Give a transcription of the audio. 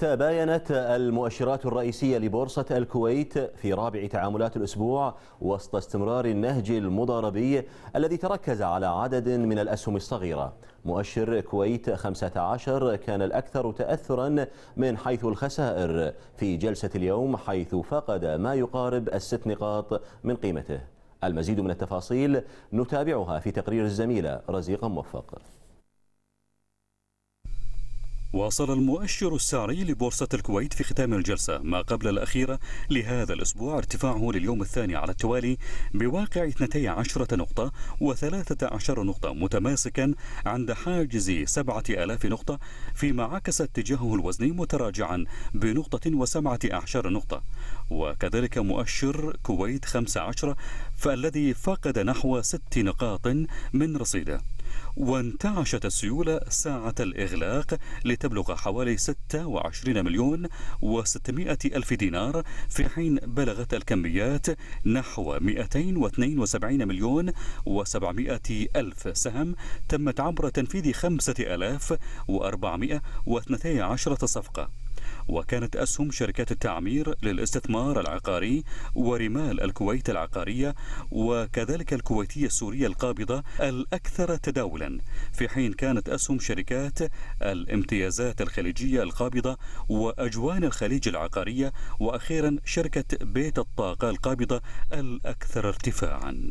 تباينت المؤشرات الرئيسية لبورصة الكويت في رابع تعاملات الأسبوع وسط استمرار النهج المضاربي الذي تركز على عدد من الأسهم الصغيرة مؤشر كويت 15 كان الأكثر تأثرا من حيث الخسائر في جلسة اليوم حيث فقد ما يقارب الست نقاط من قيمته المزيد من التفاصيل نتابعها في تقرير الزميلة رزيق موفق واصل المؤشر السعري لبورصة الكويت في ختام الجلسة ما قبل الأخيرة لهذا الأسبوع ارتفاعه لليوم الثاني على التوالي بواقع 12 نقطة و13 نقطة متماسكا عند حاجز 7000 نقطة فيما عكس اتجاهه الوزني متراجعا بنقطة و17 نقطة وكذلك مؤشر كويت 15 فالذي فقد نحو 6 نقاط من رصيده وانتعشت السيولة ساعة الإغلاق لتبلغ حوالي 26 مليون و600 ألف دينار في حين بلغت الكميات نحو 272 مليون و700 ألف سهم تمت عبر تنفيذ 5412 صفقة وكانت أسهم شركات التعمير للاستثمار العقاري ورمال الكويت العقارية وكذلك الكويتية السورية القابضة الأكثر تداولا في حين كانت أسهم شركات الامتيازات الخليجية القابضة وأجوان الخليج العقارية وأخيرا شركة بيت الطاقة القابضة الأكثر ارتفاعا